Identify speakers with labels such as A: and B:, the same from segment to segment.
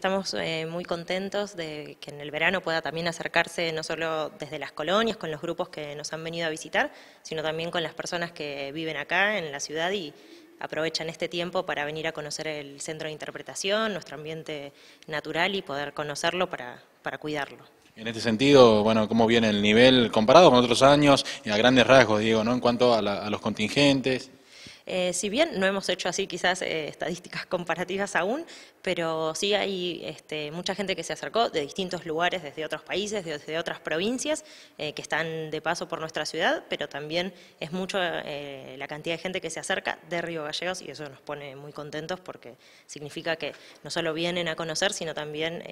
A: Estamos eh, muy contentos de que en el verano pueda también acercarse no solo desde las colonias, con los grupos que nos han venido a visitar, sino también con las personas que viven acá en la ciudad y aprovechan este tiempo para venir a conocer el centro de interpretación, nuestro ambiente natural y poder conocerlo para, cuidarlo.
B: En este sentido, bueno, ¿cómo viene el nivel comparado con otros años y a grandes rasgos, Diego, ¿no? en cuanto a, a los contingentes?
A: Eh, si bien no hemos hecho así quizás eh, estadísticas comparativas aún, pero sí hay este, mucha gente que se acercó de distintos lugares, desde otros países, desde otras provincias, eh, que están de paso por nuestra ciudad, pero también es mucho la cantidad de gente que se acerca de Río Gallegos y eso nos pone muy contentos porque significa que no solo vienen a conocer, sino también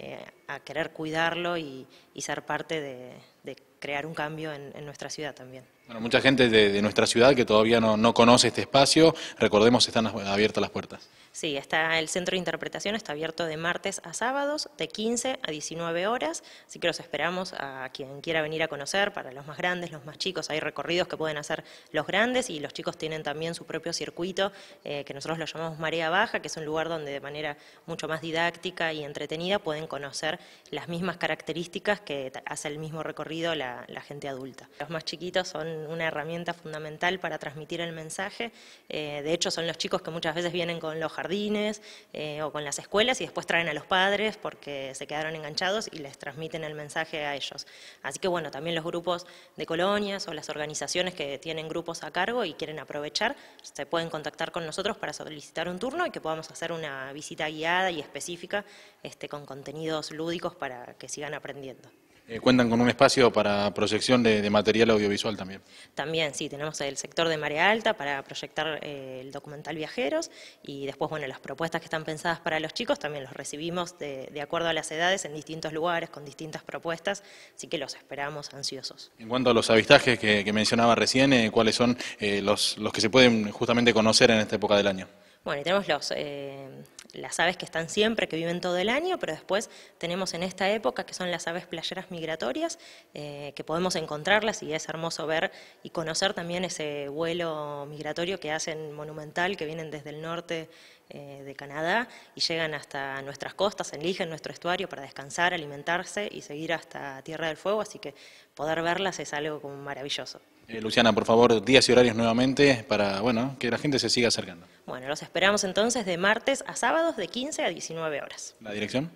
A: a querer cuidarlo y ser parte de, de crear un cambio en, nuestra ciudad también.
B: Bueno, mucha gente de, nuestra ciudad que todavía no, no conoce este espacio, recordemos, están abiertas las puertas.
A: Sí, está, el centro de interpretación está abierto de martes a sábados, de 15 a 19 horas, así que los esperamos a quien quiera venir a conocer, para los más grandes, los más chicos, hay recorridos que pueden hacer los grandes y los chicos tienen también su propio circuito, eh, que nosotros lo llamamos Marea Baja, que es un lugar donde de manera mucho más didáctica y entretenida pueden conocer las mismas características que hace el mismo recorrido la, gente adulta. Los más chiquitos son una herramienta fundamental para transmitir el mensaje, eh, de hecho son los chicos que muchas veces vienen con los jardines, jardines eh, o con las escuelas y después traen a los padres porque se quedaron enganchados y les transmiten el mensaje a ellos. Así que bueno, también los grupos de colonias o las organizaciones que tienen grupos a cargo y quieren aprovechar, se pueden contactar con nosotros para solicitar un turno y que podamos hacer una visita guiada y específica este, con contenidos lúdicos para que sigan aprendiendo.
B: Eh, ¿Cuentan con un espacio para proyección de, material audiovisual también?
A: También, sí, tenemos el sector de Marea Alta para proyectar eh, el documental Viajeros y después, bueno, las propuestas que están pensadas para los chicos también los recibimos de, acuerdo a las edades en distintos lugares, con distintas propuestas, así que los esperamos ansiosos.
B: En cuanto a los avistajes que, mencionaba recién, eh, ¿cuáles son los que se pueden justamente conocer en esta época del año? Bueno,
A: y tenemos eh, las aves que están siempre, que viven todo el año, pero después tenemos en esta época que son las aves playeras migratorias, eh, que podemos encontrarlas y es hermoso ver y conocer también ese vuelo migratorio que hacen monumental, que vienen desde el norte eh, de Canadá y llegan hasta nuestras costas, eligen nuestro estuario para descansar, alimentarse y seguir hasta Tierra del Fuego, así que poder verlas es algo como maravilloso.
B: Luciana, por favor, días y horarios nuevamente para bueno, que la gente se siga acercando.
A: Bueno, los esperamos entonces de martes a sábados de 15 a 19 horas. ¿La dirección?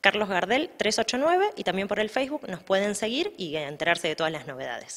A: Carlos Gardel 389 y también por el Facebook nos pueden seguir y enterarse de todas las novedades.